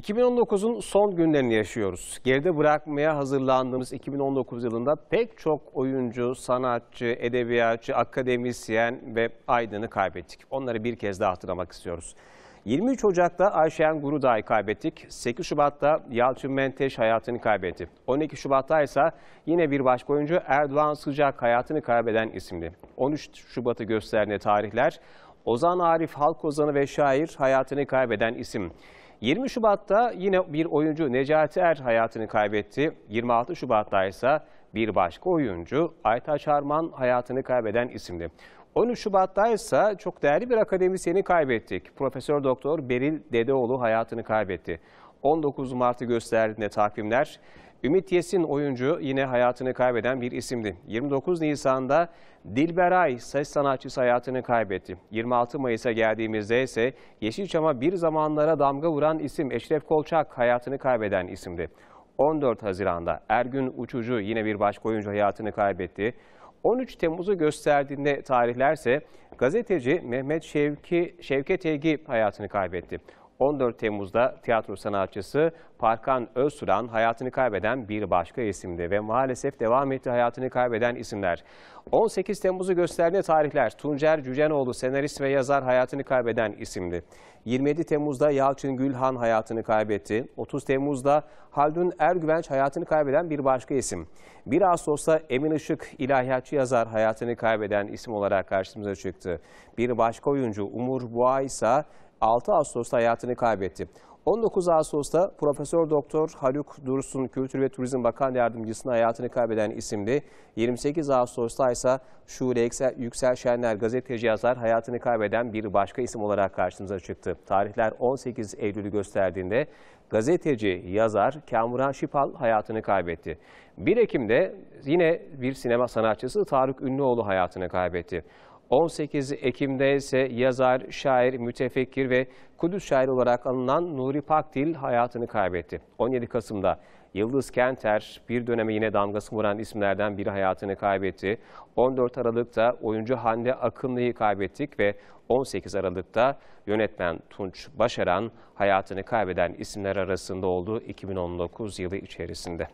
2019'un son günlerini yaşıyoruz. Geride bırakmaya hazırlandığımız 2019 yılında pek çok oyuncu, sanatçı, edebiyatçı, akademisyen ve aydını kaybettik. Onları bir kez daha hatırlamak istiyoruz. 23 Ocak'ta Ayşen Gurudağ'ı kaybettik. 8 Şubat'ta Yalçın Menteş hayatını kaybetti. 12 Şubat'ta ise yine bir başka oyuncu Erdoğan Sıcak hayatını kaybeden isimdi. 13 Şubat'ı gösteren tarihler Ozan Arif halk ozanı ve şair hayatını kaybeden isim. 20 Şubat'ta yine bir oyuncu Necati Er hayatını kaybetti. 26 Şubat'ta ise bir başka oyuncu Aytaç Harman hayatını kaybeden isimdi. 13 Şubat'ta ise çok değerli bir akademisyeni kaybettik. Profesör Doktor Beril Dedeoğlu hayatını kaybetti. 19 Mart'ı gösterdiğinde takvimler. Ümit Yesin oyuncu yine hayatını kaybeden bir isimdi. 29 Nisan'da Dilberay ses sanatçısı hayatını kaybetti. 26 Mayıs'a geldiğimizde ise Yeşilçam'a bir zamanlara damga vuran isim Eşref Kolçak hayatını kaybeden isimdi. 14 Haziran'da Ergün Uçucu yine bir başka oyuncu hayatını kaybetti. 13 Temmuz'u gösterdiğinde tarihlerse gazeteci Mehmet Şevki, Şevket Egi hayatını kaybetti. 14 Temmuz'da tiyatro sanatçısı Parkan Özsuran hayatını kaybeden bir başka isimdi ve maalesef devam etti hayatını kaybeden isimler. 18 Temmuz'u gösterdiği tarihler Tuncer Cücenoğlu senarist ve yazar hayatını kaybeden isimdi. 27 Temmuz'da Yalçın Gülhan hayatını kaybetti. 30 Temmuz'da Haldun Ergüvenç hayatını kaybeden bir başka isim. 1 Ağustos'ta Emin Işık ilahiyatçı yazar hayatını kaybeden isim olarak karşımıza çıktı. Bir başka oyuncu Umur Boğa ise 6 Ağustos'ta hayatını kaybetti. 19 Ağustos'ta Profesör Doktor Haluk Dursun Kültür ve Turizm Bakan Yardımcısının hayatını kaybeden isimli 28 Ağustos'ta ise Şule Yüksel Şenler gazeteci yazar hayatını kaybeden bir başka isim olarak karşımıza çıktı. Tarihler 18 Eylül'ü gösterdiğinde gazeteci yazar Kamuran Şipal hayatını kaybetti. 1 Ekim'de yine bir sinema sanatçısı Tarık Ünlüoğlu hayatını kaybetti. 18 Ekim'de ise yazar, şair, mütefekkir ve Kudüs şairi olarak anılan Nuri Pakdil hayatını kaybetti. 17 Kasım'da Yıldız Kenter bir döneme yine damgası vuran isimlerden biri hayatını kaybetti. 14 Aralık'ta oyuncu Hande Akınlı'yı kaybettik ve 18 Aralık'ta yönetmen Tunç Başaran hayatını kaybeden isimler arasında olduğu 2019 yılı içerisinde.